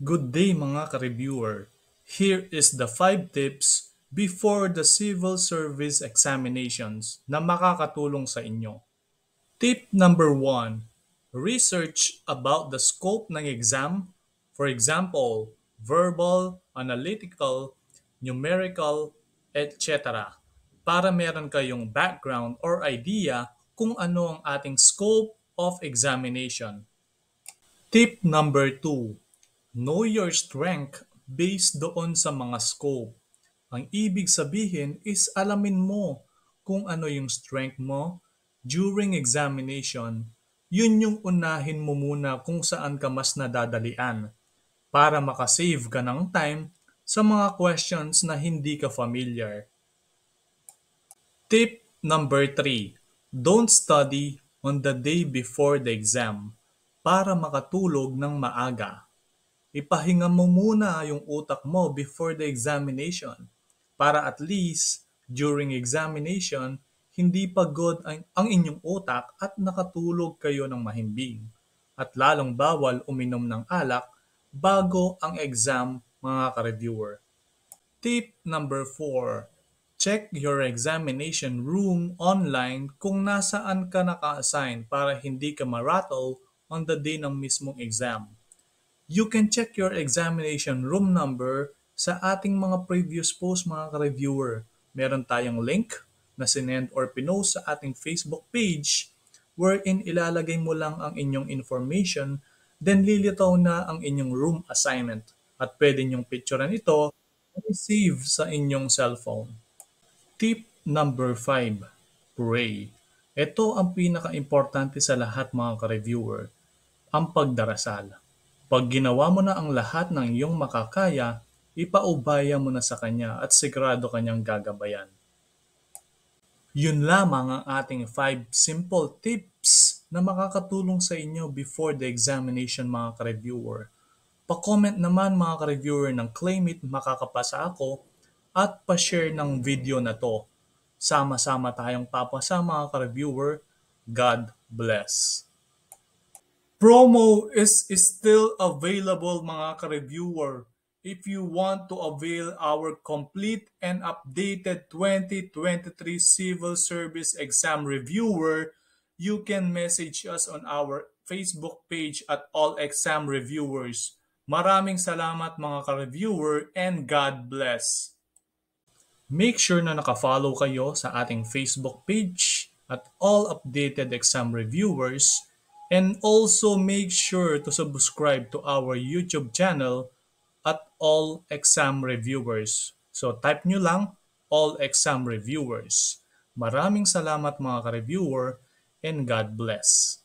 Good day mga ka-reviewer. Here is the 5 tips before the civil service examinations na makakatulong sa inyo. Tip number 1. Research about the scope ng exam. For example, verbal, analytical, numerical, etc. Para meron kayong background or idea kung ano ang ating scope of examination. Tip number 2 Know your strength based doon sa mga scope. Ang ibig sabihin is alamin mo kung ano yung strength mo during examination. Yun yung unahin mo muna kung saan ka mas nadadalian para makasave ka ng time sa mga questions na hindi ka familiar. Tip number 3. Don't study on the day before the exam para makatulog ng maaga ipahinga mo muna yung utak mo before the examination para at least during examination, hindi pagod ang, ang inyong utak at nakatulog kayo ng mahimbing. At lalong bawal uminom ng alak bago ang exam mga ka-reviewer. Tip number 4. Check your examination room online kung nasaan ka naka-assign para hindi ka marattle on the day ng mismong exam you can check your examination room number sa ating mga previous post mga ka-reviewer. Meron tayong link na sinend or pinost sa ating Facebook page wherein ilalagay mo lang ang inyong information then lilitaw na ang inyong room assignment at pwede niyong picturean ito and save sa inyong cellphone. Tip number 5, pray. Ito ang pinaka-importante sa lahat mga ka-reviewer, ang pagdarasal. Pag ginawa mo na ang lahat ng iyong makakaya, ipaubaya mo na sa Kanya at sigurado Kanyang gagabayan. Yun lamang ang ating 5 simple tips na makakatulong sa inyo before the examination mga ka-reviewer. Pa-comment naman mga ka-reviewer ng Claim It Makakapasa Ako at pa-share ng video na to. Sama-sama tayong papasa mga ka-reviewer. God bless promo is, is still available mga ka-reviewer if you want to avail our complete and updated 2023 Civil Service Exam Reviewer, you can message us on our Facebook page at All Exam Reviewers. Maraming salamat mga ka-reviewer and God bless! Make sure na naka-follow kayo sa ating Facebook page at All Updated Exam Reviewers – And also make sure to subscribe to our YouTube channel at All Exam Reviewers. So type nyo lang, All Exam Reviewers. Maraming salamat mga ka-reviewer and God bless.